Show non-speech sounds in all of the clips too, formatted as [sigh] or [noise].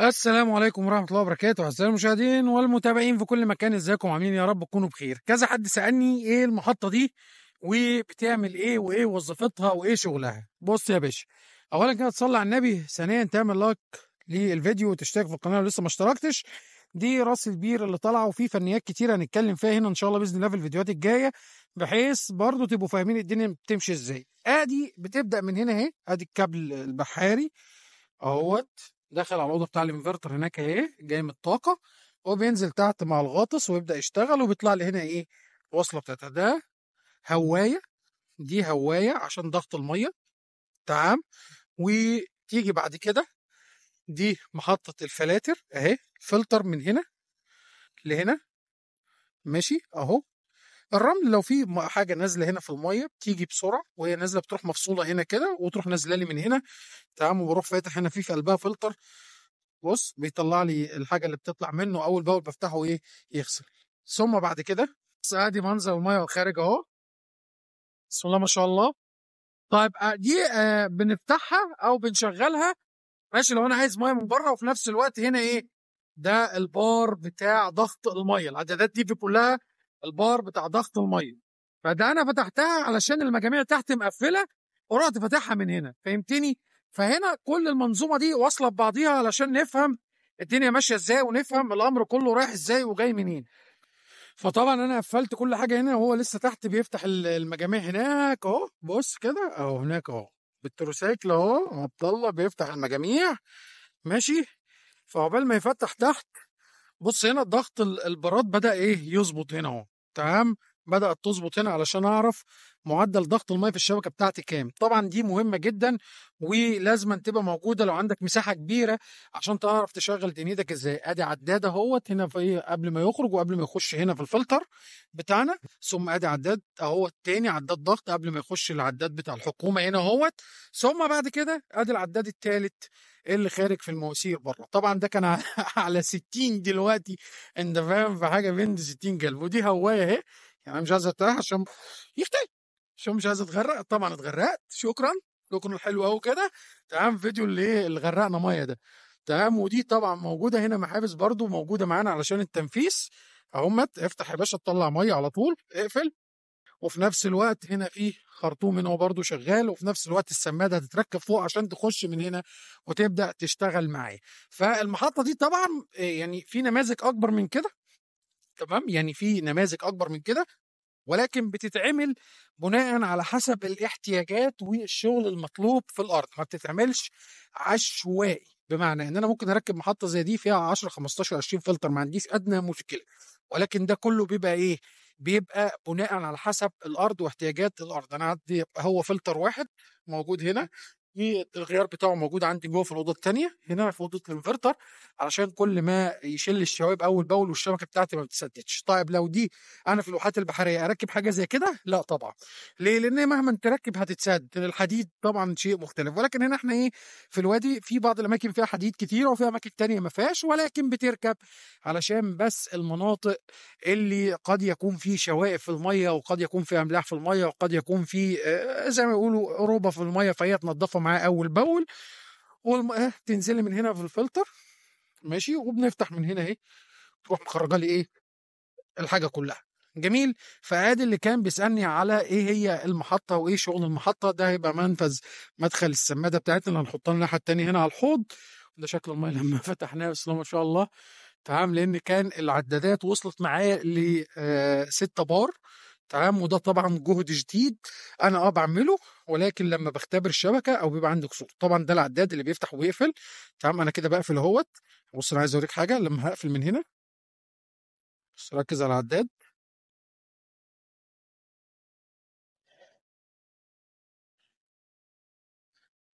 السلام عليكم ورحمة الله وبركاته أعزائي المشاهدين والمتابعين في كل مكان ازيكم عاملين إيه؟ يا رب تكونوا بخير كذا حد سألني ايه المحطة دي وبتعمل ايه وايه وظيفتها وايه شغلها بص يا باشا اولا كده تصلي على النبي ثانيا تعمل لايك للفيديو وتشترك في القناة لو لسه ما اشتركتش دي راس البير اللي طالعه وفي فنيات كتيره هنتكلم فيها هنا ان شاء الله باذن الله في الفيديوهات الجايه بحيث برضو تبقوا فاهمين الدنيا بتمشي ازاي ادي بتبدا من هنا اهي ادي الكابل البحاري اهوت داخل على الاوضه بتاع الانفرتر هناك اهي جاي من الطاقه وبينزل تحت مع الغاطس ويبدا يشتغل وبيطلع لي هنا ايه الوصله بتاعتها ده هوايه دي هوايه عشان ضغط الميه تمام وتيجي بعد كده دي محطه الفلاتر اهي فلتر من هنا لهنا ماشي اهو الرمل لو في حاجه نازله هنا في الميه بتيجي بسرعه وهي نازله بتروح مفصوله هنا كده وتروح نازله لي من هنا تمام وبروح فاتح هنا في في قلبها فلتر بص بيطلع لي الحاجه اللي بتطلع منه اول باول بفتحه ايه يغسل ثم بعد كده بس ادي منظر الميه الخارج اهو بسم الله ما شاء الله طيب آه، دي آه، بنفتحها او بنشغلها ماشي لو انا عايز ميه من بره وفي نفس الوقت هنا ايه ده البار بتاع ضغط الميه العدادات دي كلها البار بتاع ضغط الميه فده انا فتحتها علشان المجاميع تحت مقفله ورحت فاتحها من هنا فهمتني فهنا كل المنظومه دي واصله ببعضيها علشان نفهم الدنيا ماشيه ازاي ونفهم الامر كله رايح ازاي وجاي منين فطبعا انا قفلت كل حاجه هنا وهو لسه تحت بيفتح المجاميع هناك اهو بص كده اهو هناك اهو بالتروسيكل اهو عبد الله بيفتح المجاميع ماشي فعقبال ما يفتح تحت بص هنا الضغط البراد بدا ايه يظبط هنا اهو تمام بدات تظبط هنا علشان اعرف معدل ضغط الميه في الشبكه بتاعتي كام طبعا دي مهمه جدا ولازم تبقى موجوده لو عندك مساحه كبيره عشان تعرف تشغل دنيتك ازاي ادي عداد اهوت هنا في قبل ما يخرج وقبل ما يخش هنا في الفلتر بتاعنا ثم ادي عداد اهوت تاني عداد ضغط قبل ما يخش العداد بتاع الحكومه هنا اهوت ثم بعد كده ادي العداد الثالث اللي خارج في المواسير بره طبعا ده كان [laughs] على 60 دلوقتي انت فاهم في حاجه بين 60 جلب ودي هوايه اهي يعني مش عايز ارتاح عشان يفتح عشان مش عايز اتغرق طبعا اتغرقت شكرا شكرا الحلو قوي كده تمام فيديو اللي اللي غرقنا ميه ده تمام ودي طبعا موجوده هنا محابس برضو موجوده معانا علشان التنفيس اهمت افتح يا باشا تطلع ميه على طول اقفل وفي نفس الوقت هنا في خرطوم هنا هو برضه شغال وفي نفس الوقت السماده هتتركب فوق عشان تخش من هنا وتبدا تشتغل معايا فالمحطه دي طبعا آه، يعني في نماذج اكبر من كده تمام يعني في نماذج اكبر من كده ولكن بتتعمل بناء على حسب الاحتياجات والشغل المطلوب في الارض ما بتتعملش عشوائي بمعنى ان انا ممكن اركب محطه زي دي فيها 10 15 20 فلتر ما عنديش ادنى مشكله ولكن ده كله بيبقى ايه بيبقى بناء على حسب الارض واحتياجات الارض انا عندي هو فلتر واحد موجود هنا في الغيار بتاعه موجود عندي جوه في الاوضه الثانيه هنا في اوضه الانفرتر علشان كل ما يشل الشوائب اول باول والشبكه بتاعتي ما بتسددش طيب لو دي انا في الواحات البحريه اركب حاجه زي كده لا طبعا ليه لان مهما تركب هتتسد الحديد طبعا شيء مختلف ولكن هنا احنا ايه في الوادي في بعض الاماكن فيها حديد كتير وفي اماكن ثانيه ما فيهاش ولكن بتركب علشان بس المناطق اللي قد يكون في شوائب في الميه وقد يكون في املاح في الميه وقد يكون في آه، زي ما يقولوا اوروبا في الميه فهي تنضفها معاه اول باول والمياه تنزل من هنا في الفلتر ماشي وبنفتح من هنا اهي تروح مخرجه لي ايه الحاجه كلها جميل فعاد اللي كان بيسالني على ايه هي المحطه وايه شغل المحطه ده هيبقى منفذ مدخل السماده بتاعتنا اللي هنحطها الناحيه التانية هنا على الحوض ده شكل الميه لما [laughs] فتحناه بس ما شاء الله تمام لان كان العدادات وصلت معايا ل 6 آه، بار تمام وده طبعا جهد جديد انا اه بعمله ولكن لما بختبر الشبكه او بيبقى عندي كسور طبعا ده العداد اللي بيفتح وبيقفل تمام انا كده بقفل اهوت بص انا عايز اوريك حاجه لما هقفل من هنا بص ركز على العداد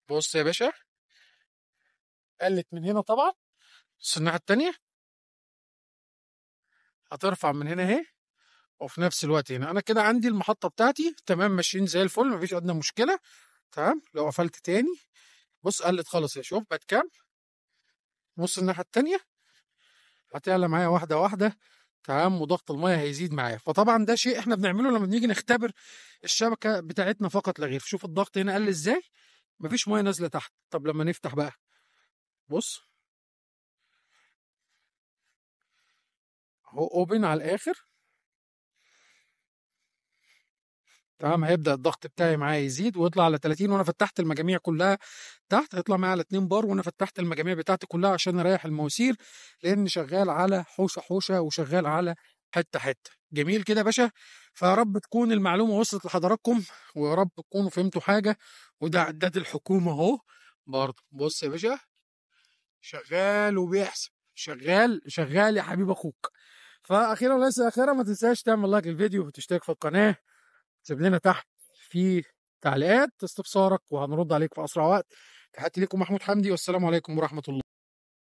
بص يا باشا قلت من هنا طبعا بص الناحيه الثانيه هترفع من هنا اهي وفي نفس الوقت هنا انا كده عندي المحطه بتاعتي تمام ماشيين زي الفل مفيش ادنى مشكله تمام لو قفلت تاني بص قلت خالص يا شوف بقت كام بص الناحيه التانيه هتعلى معايا واحده واحده تمام وضغط الميه هيزيد معايا فطبعا ده شيء احنا بنعمله لما بنيجي نختبر الشبكه بتاعتنا فقط لا غير شوف الضغط هنا قل ازاي مفيش ميه نازله تحت طب لما نفتح بقى بص اهو اوبن على الاخر تمام هيبدا الضغط بتاعي معايا يزيد ويطلع على 30 وانا فتحت المجاميع كلها تحت هيطلع معايا على 2 بار وانا فتحت المجاميع بتاعتي كلها عشان اريح المواسير لان شغال على حوشه حوشه وشغال على حته حته جميل كده يا باشا فيا رب تكون المعلومه وصلت لحضراتكم ويا رب تكونوا فهمتوا حاجه وده عداد الحكومه اهو برضه بص يا باشا شغال وبيحسب شغال شغال يا حبيب اخوك فاخيرا وليس اخيرا ما تنساش تعمل لايك للفيديو وتشترك في القناه سيب لنا تحت في تعليقات استفسارك وهنرد عليك في اسرع وقت تحياتي ليكم محمود حمدي والسلام عليكم ورحمه الله